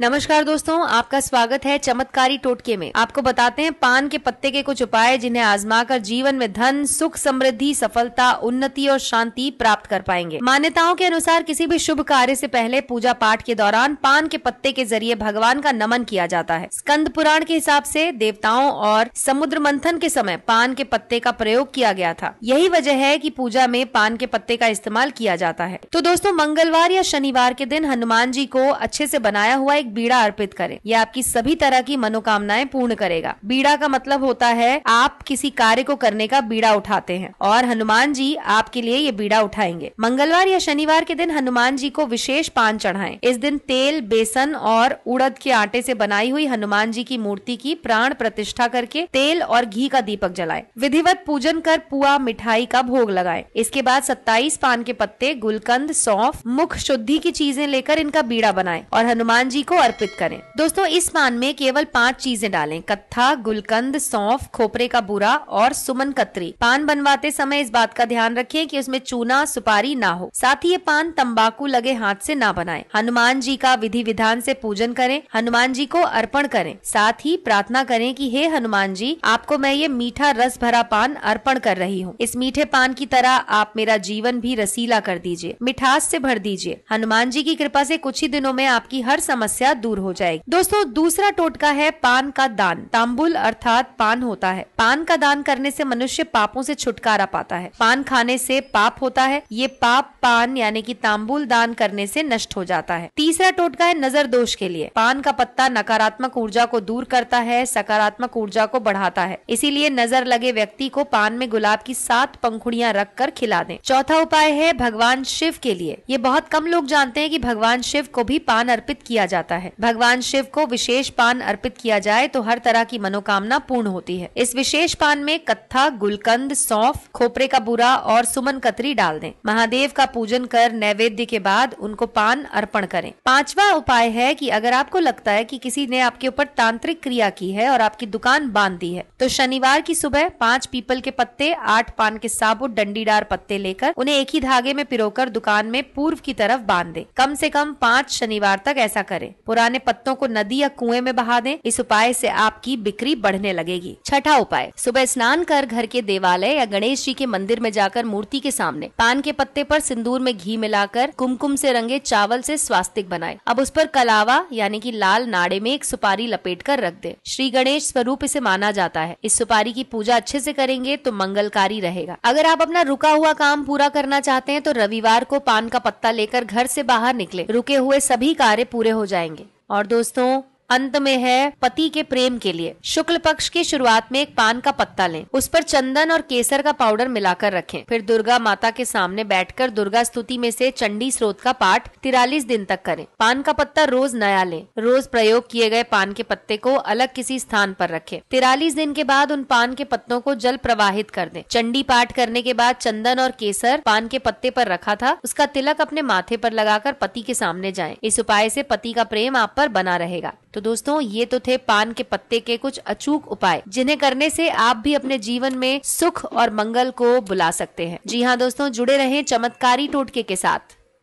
नमस्कार दोस्तों आपका स्वागत है चमत्कारी टोटके में आपको बताते हैं पान के पत्ते के कुछ उपाय जिन्हें आजमा कर जीवन में धन सुख समृद्धि सफलता उन्नति और शांति प्राप्त कर पाएंगे मान्यताओं के अनुसार किसी भी शुभ कार्य से पहले पूजा पाठ के दौरान पान के पत्ते के जरिए भगवान का नमन किया जाता है स्कंद पुराण के हिसाब से देवताओं और समुद्र मंथन के समय पान के पत्ते का प्रयोग किया गया था यही वजह है की पूजा में पान के पत्ते का इस्तेमाल किया जाता है तो दोस्तों मंगलवार या शनिवार के दिन हनुमान जी को अच्छे से बनाया हुआ एक एक बीड़ा अर्पित करें यह आपकी सभी तरह की मनोकामनाएं पूर्ण करेगा बीड़ा का मतलब होता है आप किसी कार्य को करने का बीड़ा उठाते हैं और हनुमान जी आपके लिए ये बीड़ा उठाएंगे मंगलवार या शनिवार के दिन हनुमान जी को विशेष पान चढ़ाएं इस दिन तेल बेसन और उड़द के आटे से बनाई हुई हनुमान जी की मूर्ति की प्राण प्रतिष्ठा करके तेल और घी का दीपक जलाए विधिवत पूजन कर पुआ मिठाई का भोग लगाए इसके बाद सत्ताईस पान के पत्ते गुलकंद सौंफ मुख शुद्धि की चीजें लेकर इनका बीड़ा बनाए और हनुमान जी को अर्पित करें दोस्तों इस पान में केवल पांच चीजें डालें कत्था गुलकंद सौंफ खोपरे का बुरा और सुमन कतरी पान बनवाते समय इस बात का ध्यान रखें कि उसमें चूना सुपारी ना हो साथ ही ये पान तंबाकू लगे हाथ से ना बनाएं हनुमान जी का विधि विधान से पूजन करें हनुमान जी को अर्पण करें साथ ही प्रार्थना करें कि हे हनुमान जी आपको मैं ये मीठा रस भरा पान अर्पण कर रही हूँ इस मीठे पान की तरह आप मेरा जीवन भी रसीला कर दीजिए मिठास से भर दीजिए हनुमान जी की कृपा से कुछ ही दिनों में आपकी हर समस्या समस्या दूर हो जाएगी दोस्तों दूसरा टोटका है पान का दान तांबुल अर्थात पान होता है पान का दान करने से मनुष्य पापों से छुटकारा पाता है पान खाने से पाप होता है ये पाप पान यानी कि तांबुल दान करने से नष्ट हो जाता है तीसरा टोटका है नजर दोष के लिए पान का पत्ता नकारात्मक ऊर्जा को दूर करता है सकारात्मक ऊर्जा को बढ़ाता है इसीलिए नजर लगे व्यक्ति को पान में गुलाब की सात पंखुड़ियाँ रख कर खिला दे चौथा उपाय है भगवान शिव के लिए ये बहुत कम लोग जानते हैं कि भगवान शिव को भी पान अर्पित किया जाता है है भगवान शिव को विशेष पान अर्पित किया जाए तो हर तरह की मनोकामना पूर्ण होती है इस विशेष पान में कत्था गुलकंद सौंफ खोपरे का बुरा और सुमन कतरी डाल दें महादेव का पूजन कर नैवेद्य के बाद उनको पान अर्पण करें पांचवा उपाय है कि अगर आपको लगता है कि किसी ने आपके ऊपर तांत्रिक क्रिया की है और आपकी दुकान बांध दी है तो शनिवार की सुबह पांच पीपल के पत्ते आठ पान के साबुत डंडीदार पत्ते लेकर उन्हें एक ही धागे में पिरोकर दुकान में पूर्व की तरफ बांध दे कम से कम पांच शनिवार तक ऐसा करें पुराने पत्तों को नदी या कुएं में बहा दें इस उपाय से आपकी बिक्री बढ़ने लगेगी छठा उपाय सुबह स्नान कर घर के देवालय या गणेश जी के मंदिर में जाकर मूर्ति के सामने पान के पत्ते पर सिंदूर में घी मिलाकर कुमकुम से रंगे चावल से स्वास्तिक बनाए अब उस पर कलावा यानी कि लाल नाड़े में एक सुपारी लपेट कर रख दे श्री गणेश स्वरूप इसे माना जाता है इस सुपारी की पूजा अच्छे से करेंगे तो मंगलकारी रहेगा अगर आप अपना रुका हुआ काम पूरा करना चाहते हैं तो रविवार को पान का पत्ता लेकर घर से बाहर निकले रुके हुए सभी कार्य पूरे हो जाएंगे और दोस्तों अंत में है पति के प्रेम के लिए शुक्ल पक्ष की शुरुआत में एक पान का पत्ता लें उस पर चंदन और केसर का पाउडर मिलाकर रखें फिर दुर्गा माता के सामने बैठकर दुर्गा स्तुति में से चंडी स्रोत का पाठ तिरालीस दिन तक करें पान का पत्ता रोज नया लें रोज प्रयोग किए गए पान के पत्ते को अलग किसी स्थान पर रखें तिरालीस दिन के बाद उन पान के पत्तों को जल प्रवाहित कर दें चंडी पाठ करने के बाद चंदन और केसर पान के पत्ते पर रखा था उसका तिलक अपने माथे पर लगाकर पति के सामने जाएं। इस उपाय से पति का प्रेम आप पर बना रहेगा तो दोस्तों ये तो थे पान के पत्ते के कुछ अचूक उपाय जिन्हें करने से आप भी अपने जीवन में सुख और मंगल को बुला सकते हैं जी हाँ दोस्तों जुड़े रहे चमत्कारी टोटके के साथ